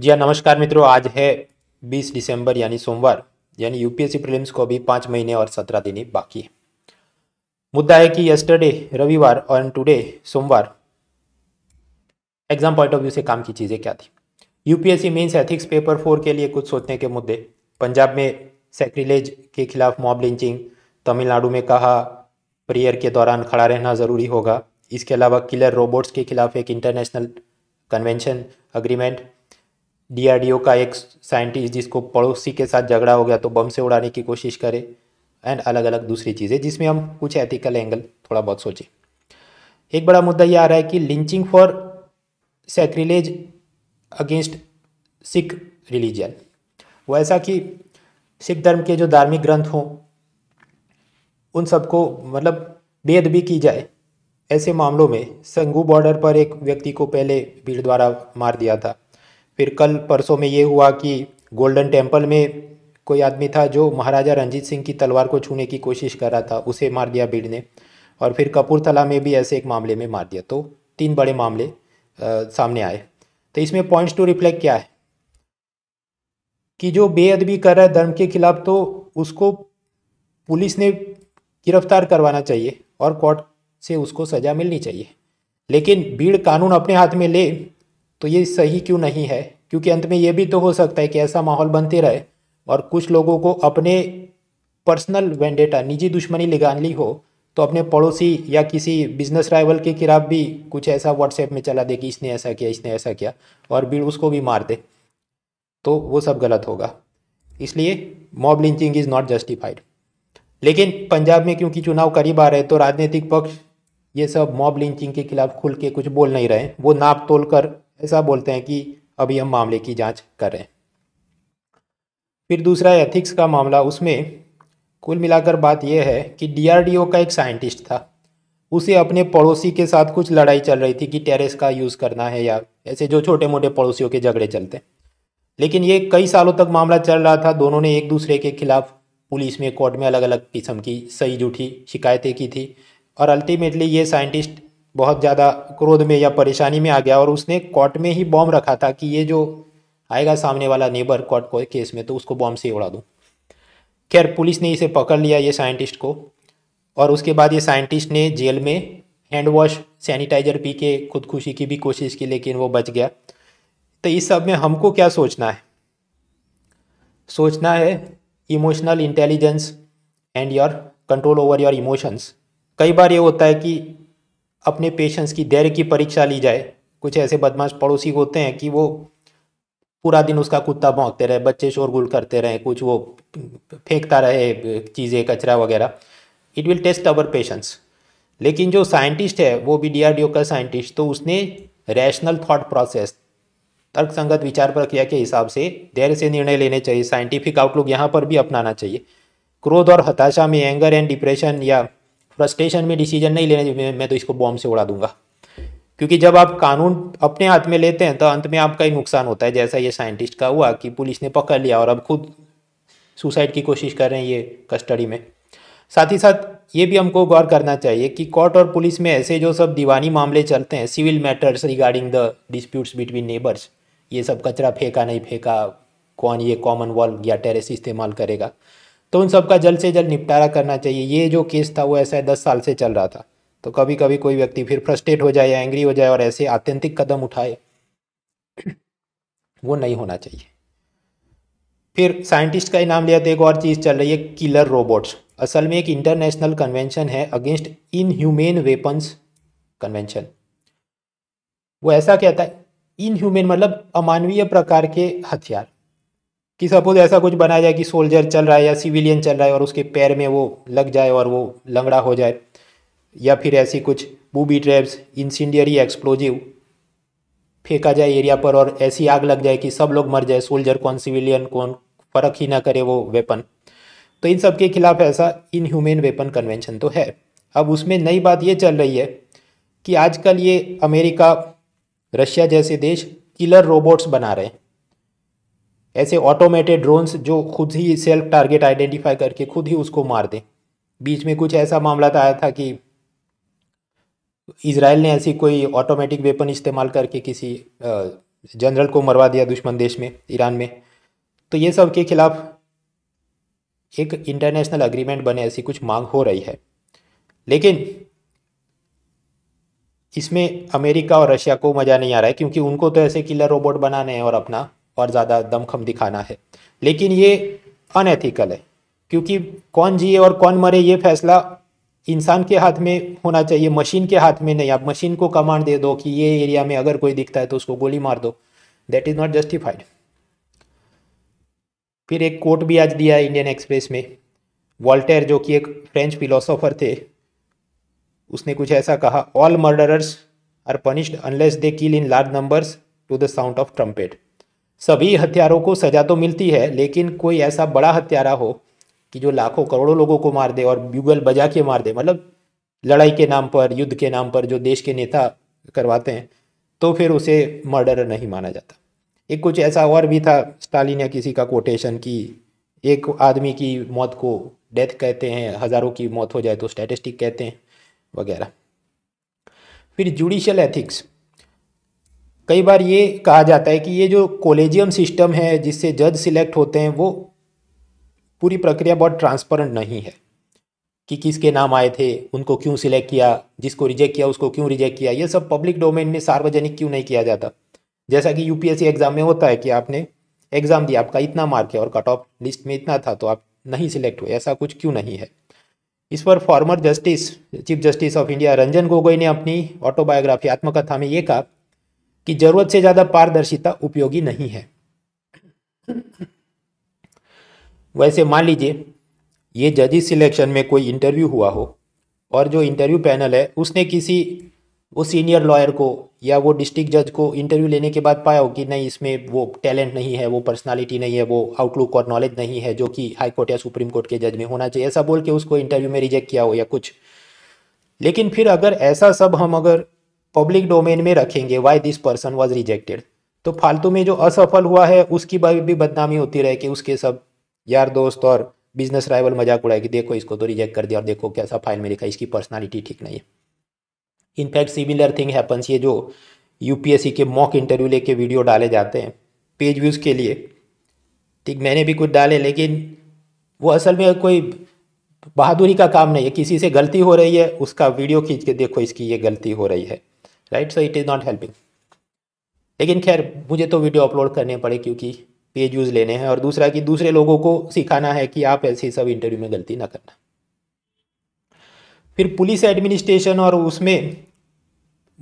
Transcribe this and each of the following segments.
जी हाँ नमस्कार मित्रों आज है 20 दिसंबर यानी सोमवार यानी यूपीएससी प्रीलिम्स को अभी पाँच महीने और सत्रह दिन बाकी है मुद्दा है कि यस्टरडे रविवार और टुडे सोमवार एग्जाम पॉइंट ऑफ व्यू से काम की चीज़ें क्या थी UPSC mains ethics paper four के लिए कुछ सोचने के मुद्दे पंजाब में सेक्रिलेज के खिलाफ मॉब लिंचिंग तमिलनाडु में कहा प्रेयर के दौरान खड़ा रहना ज़रूरी होगा इसके अलावा किलर रोबोट्स के खिलाफ एक इंटरनेशनल कन्वेंशन अग्रीमेंट डीआरडीओ का एक साइंटिस्ट जिसको पड़ोसी के साथ झगड़ा हो गया तो बम से उड़ाने की कोशिश करे एंड अलग अलग दूसरी चीज़ें जिसमें हम कुछ एथिकल एंगल थोड़ा बहुत सोचें एक बड़ा मुद्दा ये आ रहा है कि lynching for sacrilege against Sikh religion वो ऐसा कि सिख धर्म के जो धार्मिक ग्रंथ हों उन सबको मतलब भी की जाए ऐसे मामलों में संगू बॉर्डर पर एक व्यक्ति को पहले भीड़ द्वारा मार दिया था फिर कल परसों में ये हुआ कि गोल्डन टेम्पल में कोई आदमी था जो महाराजा रंजीत सिंह की तलवार को छूने की कोशिश कर रहा था उसे मार दिया भीड़ ने और फिर कपूरथला में भी ऐसे एक मामले में मार दिया तो तीन बड़े मामले आ, सामने आए तो इसमें पॉइंट्स टू रिफ्लेक्ट क्या है कि जो बेअदबी कर रहा है धर्म के खिलाफ तो उसको पुलिस ने गिरफ्तार करवाना चाहिए और कोर्ट से उसको सज़ा मिलनी चाहिए लेकिन भीड़ कानून अपने हाथ में ले तो ये सही क्यों नहीं है क्योंकि अंत में ये भी तो हो सकता है कि ऐसा माहौल बनते रहे और कुछ लोगों को अपने पर्सनल वेंडेटा निजी दुश्मनी ली हो तो अपने पड़ोसी या किसी बिजनेस राइवल के खिलाफ भी कुछ ऐसा व्हाट्सएप में चला दे कि इसने ऐसा किया इसने ऐसा किया और भी उसको भी मार दे तो वो सब गलत होगा इसलिए mob lynching is not justified लेकिन पंजाब में क्योंकि चुनाव करीब आ रहे तो राजनीतिक पक्ष ये सब मॉब लिंचिंग के खिलाफ खुल के कुछ बोल नहीं रहे वो नाप तोल कर ऐसा बोलते हैं कि अभी हम मामले की जांच कर रहे हैं फिर दूसरा एथिक्स का मामला उसमें कुल मिलाकर बात यह है कि डीआरडीओ का एक साइंटिस्ट था उसे अपने पड़ोसी के साथ कुछ लड़ाई चल रही थी कि टेरेस का यूज़ करना है या ऐसे जो छोटे मोटे पड़ोसियों के झगड़े चलते लेकिन ये कई सालों तक मामला चल रहा था दोनों ने एक दूसरे के खिलाफ पुलिस में कोर्ट में अलग अलग किस्म की सही झूठी शिकायतें की थी और अल्टीमेटली ये साइंटिस्ट बहुत ज़्यादा क्रोध में या परेशानी में आ गया और उसने कोर्ट में ही बॉम्ब रखा था कि ये जो आएगा सामने वाला नेबर कोर्ट को केस में तो उसको बॉम्ब से उड़ा दूँ खैर पुलिस ने इसे पकड़ लिया ये साइंटिस्ट को और उसके बाद ये साइंटिस्ट ने जेल में हैंड वॉश सैनिटाइजर पी के खुदकुशी की भी कोशिश की लेकिन वो बच गया तो इस सब में हमको क्या सोचना है सोचना है emotional intelligence and your control over your emotions कई बार ये होता है कि अपने पेशेंस की धैर्य की परीक्षा ली जाए कुछ ऐसे बदमाश पड़ोसी होते हैं कि वो पूरा दिन उसका कुत्ता भोंकते रहे बच्चे शोरगुल करते रहे कुछ वो फेंकता रहे चीज़ें कचरा वगैरह it will test our patience लेकिन जो साइंटिस्ट है वो भी डी का साइंटिस्ट तो उसने रैशनल थॉट प्रोसेस तर्क संगत विचार प्रक्रिया के हिसाब से धैर्य से निर्णय लेने चाहिए साइंटिफिक आउटलुक यहाँ पर भी अपनाना चाहिए क्रोध और हताशा में एंगर एंड डिप्रेशन या फ्रस्ट्रेशन में डिसीजन नहीं लेने मैं तो इसको बॉम्ब से उड़ा दूंगा क्योंकि जब आप कानून अपने हाथ में लेते हैं तो अंत में आपका ही नुकसान होता है जैसा ये साइंटिस्ट का हुआ कि पुलिस ने पकड़ लिया और अब खुद सुसाइड की कोशिश कर रहे हैं ये कस्टडी में साथ ही साथ ये भी हमको गौर करना चाहिए कि कोर्ट और पुलिस में ऐसे जो सब दीवानी मामले चलते हैं civil matters regarding the disputes between neighbours ये सब कचरा फेंका नहीं फेंका कौन ये कॉमन वॉल या टेरेस इस्तेमाल करेगा तो उन सबका जल्द से जल्द निपटारा करना चाहिए ये जो केस था वो ऐसा दस साल से चल रहा था तो कभी कभी कोई व्यक्ति फिर फ्रस्ट्रेट हो जाए एंग्री हो जाए और ऐसे आत्यंतिक कदम उठाए वो नहीं होना चाहिए फिर साइंटिस्ट का ही नाम लिया तो एक और चीज़ चल रही है किलर रोबोट्स असल में एक इंटरनेशनल कन्वेंशन है अगेंस्ट इनह्यूमेन वेपन्स कन्वेंशन वो ऐसा कहता है इनह्यूमेन मतलब अमानवीय प्रकार के हथियार कि सपोज ऐसा कुछ बनाया जाए कि सोल्जर चल रहा है या सिविलियन चल रहा है और उसके पैर में वो लग जाए और वो लंगड़ा हो जाए या फिर ऐसी कुछ बूबी ट्रैप्स इंसिडियरी एक्सप्लोजिव फेंका जाए एरिया पर और ऐसी आग लग जाए कि सब लोग मर जाए सोल्जर कौन सिविलियन कौन फ़र्क ही ना करे वो वेपन तो इन सब के खिलाफ ऐसा इनह्यूमेन वेपन कन्वेंशन तो है अब उसमें नई बात ये चल रही है कि आजकल ये अमेरिका रशिया जैसे देश किलर रोबोट्स बना रहे हैं ऐसे ऑटोमेटेड ड्रोन्स जो खुद ही सेल्फ टारगेट आइडेंटिफाई करके खुद ही उसको मार दें बीच में कुछ ऐसा मामला तो आया था कि इसराइल ने ऐसी कोई ऑटोमेटिक वेपन इस्तेमाल करके किसी जनरल को मरवा दिया दुश्मन देश में ईरान में तो ये सब के खिलाफ़ एक इंटरनेशनल अग्रीमेंट बने ऐसी कुछ मांग हो रही है लेकिन इसमें अमेरिका और रशिया को मज़ा नहीं आ रहा है क्योंकि उनको तो ऐसे किलर रोबोट बनाने हैं और अपना और ज़्यादा दमखम दिखाना है लेकिन ये अनएथिकल है क्योंकि कौन जिए और कौन मरे ये फैसला इंसान के हाथ में होना चाहिए मशीन के हाथ में नहीं आप मशीन को कमांड दे दो कि ये एरिया में अगर कोई दिखता है तो उसको गोली मार दो दैट इज़ नॉट जस्टिफाइड फिर एक कोट भी आज दिया इंडियन एक्सप्रेस में वॉल्टेयर जो कि एक फ्रेंच फिलोसोफर थे उसने कुछ ऐसा कहा all murderers are punished unless they kill in large numbers to the sound of trumpet सभी हथियारों को सज़ा तो मिलती है लेकिन कोई ऐसा बड़ा हथियारा हो कि जो लाखों करोड़ों लोगों को मार दे और बुगल बजा के मार दे मतलब लड़ाई के नाम पर युद्ध के नाम पर जो देश के नेता करवाते हैं तो फिर उसे मर्डर नहीं माना जाता एक कुछ ऐसा और भी था स्टालिन या किसी का कोटेशन कि एक आदमी की मौत को डेथ कहते हैं हज़ारों की मौत हो जाए तो स्टैटिस्टिक कहते हैं वगैरह फिर जुडिशल एथिक्स कई बार ये कहा जाता है कि ये जो कोलेजियम सिस्टम है जिससे जज सिलेक्ट होते हैं वो पूरी प्रक्रिया बहुत ट्रांसपेरेंट नहीं है कि किसके नाम आए थे उनको क्यों सिलेक्ट किया जिसको रिजेक्ट किया उसको क्यों रिजेक्ट किया ये सब पब्लिक डोमेन में सार्वजनिक क्यों नहीं किया जाता जैसा कि यूपीएससी एग्ज़ाम में होता है कि आपने एग्ज़ाम दिया आपका इतना मार्क है और कट ऑफ लिस्ट में इतना था तो आप नहीं सिलेक्ट हुए ऐसा कुछ क्यों नहीं है इस पर former justice chief justice of India Ranjan Gogoi ने अपनी ऑटोबायोग्राफी आत्मकथा में ये कहा कि जरूरत से ज्यादा पारदर्शिता उपयोगी नहीं है वैसे मान लीजिए ये जजिस सिलेक्शन में कोई इंटरव्यू हुआ हो और जो इंटरव्यू पैनल है उसने किसी वो सीनियर लॉयर को या वो डिस्ट्रिक्ट जज को इंटरव्यू लेने के बाद पाया हो कि नहीं इसमें वो टैलेंट नहीं है वो पर्सनालिटी नहीं है वो आउटलुक और नॉलेज नहीं है जो कि हाई कोर्ट या सुप्रीम कोर्ट के जज में होना चाहिए ऐसा बोल के उसको इंटरव्यू में रिजेक्ट किया हो या कुछ लेकिन फिर अगर ऐसा सब हम अगर पब्लिक डोमेन में रखेंगे why this person was rejected तो फालतू में जो असफल हुआ है उसकी भी बदनामी होती रहे कि उसके सब यार दोस्त और बिजनेस राइवल मजाक उड़ाए कि देखो इसको तो रिजेक्ट कर दिया और देखो कैसा फाइल में लिखा इसकी पर्सनालिटी ठीक नहीं है इनफैक्ट सिमिलर थिंग हैपन्स ये जो यूपीएससी के मॉक इंटरव्यू लेके वीडियो डाले जाते हैं पेज व्यूज़ के लिए ठीक मैंने भी कुछ डाले लेकिन वो असल में कोई बहादुरी का काम नहीं है किसी से गलती हो रही है उसका वीडियो खींच के देखो इसकी ये गलती हो रही है right so it is not helping लेकिन खैर मुझे तो वीडियो अपलोड करने पड़े क्योंकि पेज यूज़ लेने हैं और दूसरा कि दूसरे लोगों को सिखाना है कि आप ऐसे सब इंटरव्यू में गलती ना करना फिर पुलिस एडमिनिस्ट्रेशन और उसमें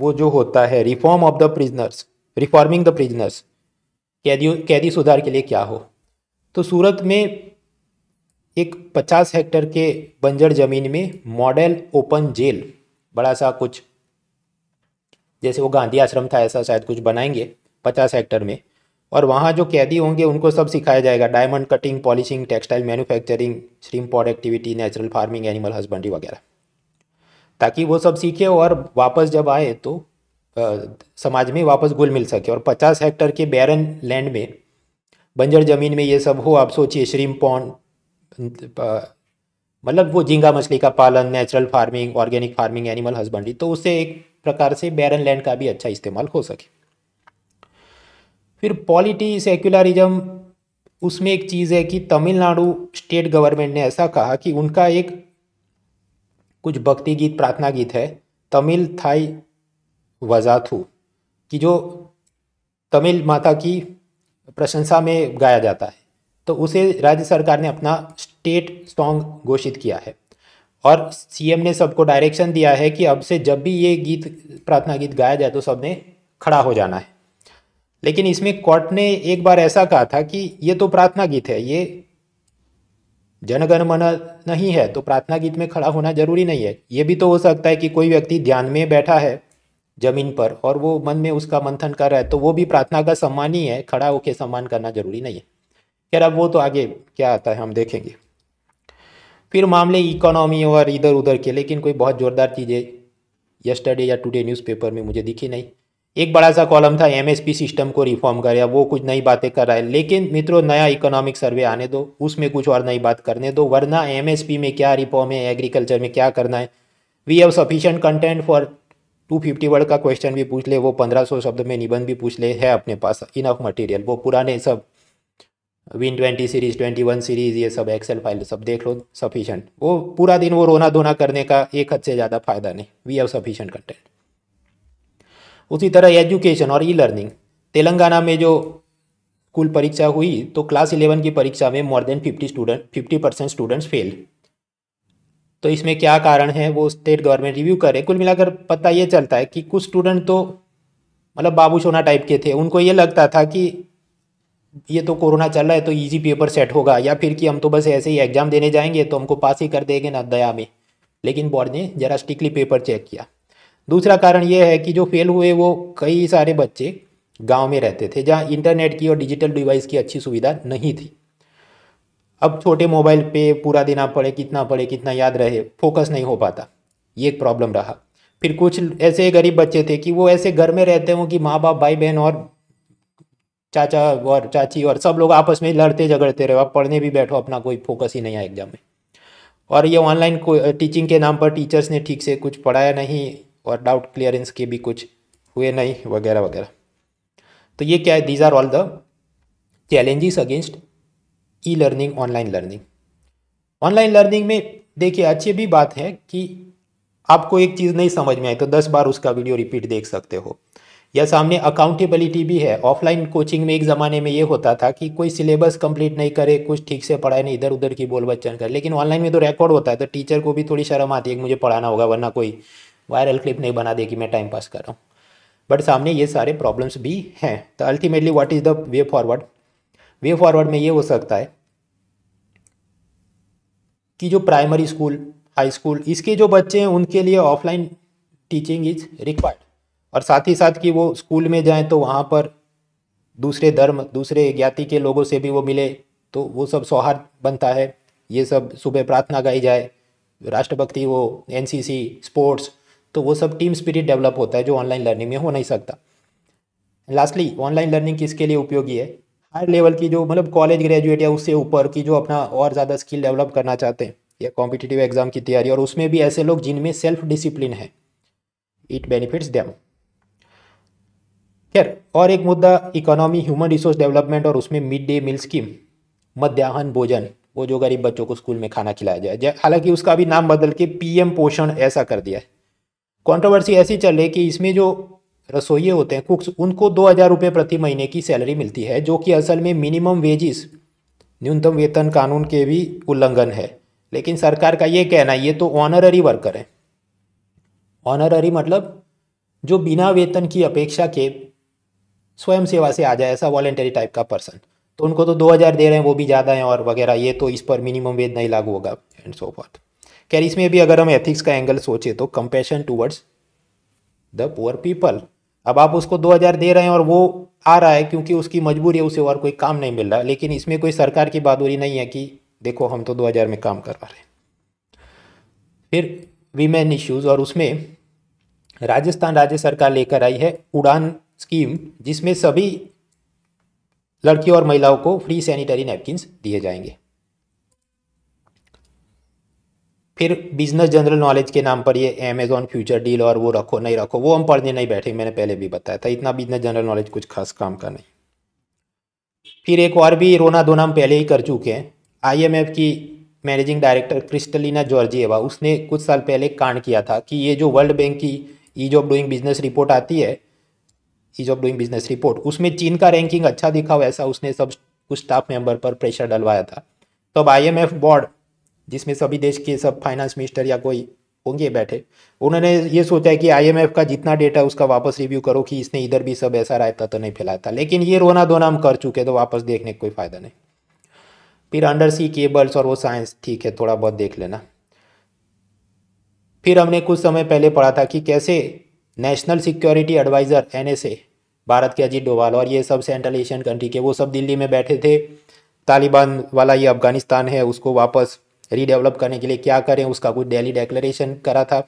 वो जो होता है reform of the prisoners reforming the prisoners कैदियों कैदी सुधार के लिए क्या हो तो सूरत में एक 50 हेक्टर के बंजर ज़मीन में मॉडल ओपन जेल बड़ा सा कुछ जैसे वो गांधी आश्रम था ऐसा शायद कुछ बनाएंगे पचास हेक्टर में और वहाँ जो कैदी होंगे उनको सब सिखाया जाएगा diamond cutting polishing textile manufacturing shrimp pod activity natural farming animal husbandry वगैरह ताकि वो सब सीखे और वापस जब आए तो आ, समाज में वापस गुल मिल सके और पचास हेक्टर के बैरन लैंड में बंजर ज़मीन में ये सब हो आप सोचिए श्रीम पॉन्ड मतलब वो झींगा मछली का पालन natural farming organic farming animal husbandry तो उससे एक प्रकार से बैरन लैंड का भी अच्छा इस्तेमाल हो सके फिर पॉलिटी सेक्युलरिज्म उसमें एक चीज़ है कि तमिलनाडु स्टेट गवर्नमेंट ने ऐसा कहा कि उनका एक कुछ भक्ति गीत प्रार्थना गीत है तमिल थाई वजाथू कि जो तमिल माता की प्रशंसा में गाया जाता है तो उसे राज्य सरकार ने अपना स्टेट सॉन्ग घोषित किया है और सीएम ने सबको डायरेक्शन दिया है कि अब से जब भी ये गीत प्रार्थना गीत गाया जाए तो सबने खड़ा हो जाना है लेकिन इसमें कोर्ट ने एक बार ऐसा कहा था कि ये तो प्रार्थना गीत है ये जनगण मन नहीं है तो प्रार्थना गीत में खड़ा होना जरूरी नहीं है ये भी तो हो सकता है कि कोई व्यक्ति ध्यान में बैठा है जमीन पर और वो मन में उसका मंथन कर रहा है तो वो भी प्रार्थना का सम्मान ही है खड़ा होकर सम्मान करना जरूरी नहीं है खैर अब वो तो आगे क्या आता है हम देखेंगे फिर मामले इकोनॉमी और इधर उधर के लेकिन कोई बहुत ज़ोरदार चीज़ें यस्टरडे या टुडे न्यूज़पेपर में मुझे दिखी नहीं एक बड़ा सा कॉलम था एमएसपी सिस्टम को रिफॉर्म कर या वो कुछ नई बातें कर रहा है लेकिन मित्रों नया इकोनॉमिक सर्वे आने दो उसमें कुछ और नई बात करने दो वरना एमएसपी में क्या रिफॉर्म है एग्रीकल्चर में क्या करना है we have sufficient content for two fifty word का क्वेश्चन भी पूछ ले वो पंद्रह सौ शब्द में निबंध भी पूछ ले है अपने पास इनफ मटेरियल वो पुराने सब win twenty series twenty one series ये सब एक्सेल फाइल सब देख लो सफिशेंट वो पूरा दिन वो रोना धोना करने का एक हद से ज़्यादा फायदा नहीं वी हैव सफिशेंट कंटेंट उसी तरह एजुकेशन और ई लर्निंग तेलंगाना में जो कुल परीक्षा हुई तो क्लास इलेवन की परीक्षा में more than fifty student fifty percent students fail तो इसमें क्या कारण है वो स्टेट गवर्नमेंट रिव्यू करे कुल मिलाकर पता ये चलता है कि कुछ स्टूडेंट तो मतलब बाबू सोना टाइप के थे उनको ये लगता था कि ये तो कोरोना चल रहा है तो इजी पेपर सेट होगा या फिर कि हम तो बस ऐसे ही एग्ज़ाम देने जाएंगे तो हमको पास ही कर देंगे ना दया में लेकिन बोर्ड ने ज़रा स्ट्रिकली पेपर चेक किया दूसरा कारण ये है कि जो फेल हुए वो कई सारे बच्चे गांव में रहते थे जहां इंटरनेट की और डिजिटल डिवाइस की अच्छी सुविधा नहीं थी अब छोटे मोबाइल पे पूरा देना पड़े कितना पड़े कितना याद रहे फोकस नहीं हो पाता ये एक प्रॉब्लम रहा फिर कुछ ऐसे गरीब बच्चे थे कि वो ऐसे घर में रहते हों कि माँ बाप भाई बहन और चाचा और चाची और सब लोग आपस में लड़ते झगड़ते रहो आप पढ़ने भी बैठो अपना कोई फोकस ही नहीं है एग्जाम में और ये ऑनलाइन टीचिंग के नाम पर टीचर्स ने ठीक से कुछ पढ़ाया नहीं और डाउट क्लियरेंस के भी कुछ हुए नहीं वगैरह वगैरह तो ये क्या है these are all the challenges against e learning online learning online learning में देखिए अच्छी भी बात है कि आपको एक चीज़ नहीं समझ में आई तो दस बार उसका वीडियो रिपीट देख सकते हो या सामने अकाउंटेबिलिटी भी है ऑफलाइन कोचिंग में एक ज़माने में ये होता था कि कोई सिलेबस कंप्लीट नहीं करे कुछ ठीक से पढ़ाए नहीं इधर उधर की बोल बच्चन कर लेकिन ऑनलाइन में तो रिकॉर्ड होता है तो टीचर को भी थोड़ी शर्म आती है कि मुझे पढ़ाना होगा वरना कोई वायरल क्लिप नहीं बना दे कि मैं टाइम पास कर रहा हूँ बट सामने ये सारे प्रॉब्लम्स भी हैं तो ultimately what is the way forward way forward में ये हो सकता है कि जो प्राइमरी स्कूल हाई स्कूल इसके जो बच्चे हैं उनके लिए ऑफलाइन टीचिंग इज रिक्वायर्ड और साथ ही साथ कि वो स्कूल में जाएं तो वहाँ पर दूसरे धर्म दूसरे ज्ञाति के लोगों से भी वो मिले तो वो सब सौहार्द बनता है ये सब सुबह प्रार्थना गाई जाए राष्ट्रभक्ति वो एन स्पोर्ट्स तो वो सब टीम स्पिरिट डेवलप होता है जो ऑनलाइन लर्निंग में हो नहीं सकता लास्टली ऑनलाइन लर्निंग किसके लिए उपयोगी है हायर लेवल की जो मतलब कॉलेज ग्रेजुएट या उससे ऊपर की जो अपना और ज़्यादा स्किल डेवलप करना चाहते हैं या कॉम्पिटिटिव एग्जाम की तैयारी और उसमें भी ऐसे लोग जिनमें सेल्फ डिसिप्लिन है इट बेनिफिट्स देम खैर और एक मुद्दा इकोनॉमी ह्यूमन रिसोर्स डेवलपमेंट और उसमें मिड डे मील स्कीम मध्याहन भोजन वो जो गरीब बच्चों को स्कूल में खाना खिलाया जाए हालांकि उसका अभी नाम बदल के पीएम पोषण ऐसा कर दिया है कॉन्ट्रोवर्सी ऐसी चल रही कि इसमें जो रसोइये होते हैं कुक्स उनको दो हज़ार रुपये प्रति महीने की सैलरी मिलती है जो कि असल में मिनिमम वेजिस न्यूनतम वेतन कानून के भी उल्लंघन है लेकिन सरकार का ये कहना ये तो ऑनररी वर्कर है ऑनररी मतलब जो बिना वेतन की अपेक्षा के स्वयं सेवा से आ जाए ऐसा वॉलेंटरी टाइप का पर्सन तो उनको तो 2000 दे रहे हैं वो भी ज़्यादा हैं और वगैरह ये तो इस पर मिनिमम वेज नहीं लागू होगा एंड सो फॉर्थ खैर इसमें भी अगर हम एथिक्स का एंगल सोचे तो compassion towards the poor people अब आप उसको 2000 दे रहे हैं और वो आ रहा है क्योंकि उसकी मजबूरी है उसे और कोई काम नहीं मिल रहा लेकिन इसमें कोई सरकार की बहादुरी नहीं है कि देखो हम तो 2000 में काम करवा रहे हैं फिर वीमेन इश्यूज़ और उसमें राजस्थान राज्य सरकार लेकर आई है उड़ान स्कीम जिसमें सभी लड़कियों और महिलाओं को फ्री सैनिटरी नैपकिंस दिए जाएंगे फिर बिजनेस जनरल नॉलेज के नाम पर ये अमेजोन फ्यूचर डील और वो रखो नहीं रखो वो हम पढ़ने नहीं बैठे मैंने पहले भी बताया था इतना बिजनेस जनरल नॉलेज कुछ खास काम का नहीं फिर एक और भी रोना धोना हम पहले ही कर चुके हैं आईएमएफ की मैनेजिंग डायरेक्टर क्रिस्टलिना जॉर्जिएवा उसने कुछ साल पहले कांड किया था कि ये जो वर्ल्ड बैंक की ease of doing business report आती है ease of doing business report उसमें चीन का रैंकिंग अच्छा दिखा वैसा उसने सब कुछ स्टाफ मेंबर पर प्रेशर डलवाया था तो अब आई बोर्ड जिसमें सभी देश के सब फाइनेंस मिनिस्टर या कोई होंगे बैठे उन्होंने ये सोचा कि आई का जितना डेटा उसका वापस रिव्यू करो कि इसने इधर भी सब ऐसा रायता तो नहीं फैलाया था लेकिन ये रोना धोना हम कर चुके तो वापस देखने कोई फ़ायदा नहीं फिर अंडर सी केबल्स और वो साइंस ठीक है थोड़ा बहुत देख लेना फिर हमने कुछ समय पहले पढ़ा था कि कैसे नेशनल सिक्योरिटी एडवाइज़र एन भारत के अजीत डोवाल और ये सब सेंट्रल एशियन कंट्री के वो सब दिल्ली में बैठे थे तालिबान वाला ये अफगानिस्तान है उसको वापस रीडेवलप करने के लिए क्या करें उसका कुछ डेली डेक्लेशन करा था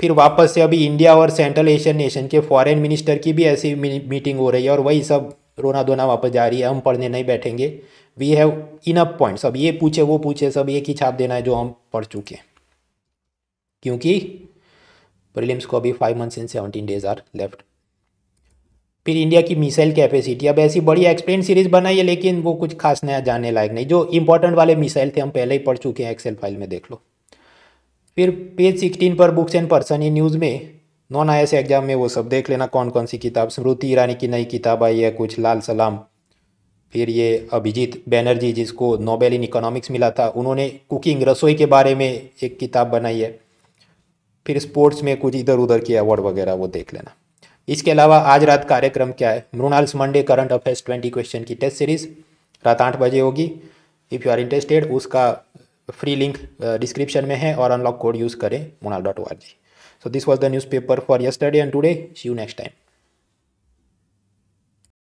फिर वापस से अभी इंडिया और सेंट्रल एशियन नेशन के फॉरेन मिनिस्टर की भी ऐसी मीटिंग हो रही है और वही सब रोना धोना वापस जा रही है हम पढ़ने नहीं बैठेंगे वी हैव इनअप पॉइंट्स अब ये पूछे वो पूछे सब एक ही छाप देना है जो हम पढ़ चुके हैं क्योंकि प्रीलिम्स को अभी five months and seventeen days are left फिर इंडिया की मिसाइल कैपेसिटी अब ऐसी बढ़िया एक्सप्लेन सीरीज बनाई है लेकिन वो कुछ खास नया जानने लायक नहीं जो इंपॉर्टेंट वाले मिसाइल थे हम पहले ही पढ़ चुके हैं एक्सेल फाइल में देख लो फिर पेज सिक्सटीन पर बुक्स एंड पर्सन ये न्यूज़ में नॉन आई एग्जाम में वो सब देख लेना कौन कौन सी किताब स्मृति ईरानी की नई किताब आई है कुछ लाल सलाम फिर ये अभिजीत बैनर्जी जिसको नोबेल इन इकोनॉमिक्स मिला था उन्होंने कुकिंग रसोई के बारे में एक किताब बनाई है फिर स्पोर्ट्स में कुछ इधर उधर के अवार्ड वगैरह वो देख लेना इसके अलावा आज रात कार्यक्रम क्या है Mrinal's Monday current affairs twenty question की टेस्ट सीरीज रात आठ बजे होगी इफ़ यू आर इंटरेस्टेड उसका फ्री लिंक डिस्क्रिप्शन में है और अनलॉक कोड यूज़ करें Mrinal dot O R G so this was the newspaper for yesterday and today see you next time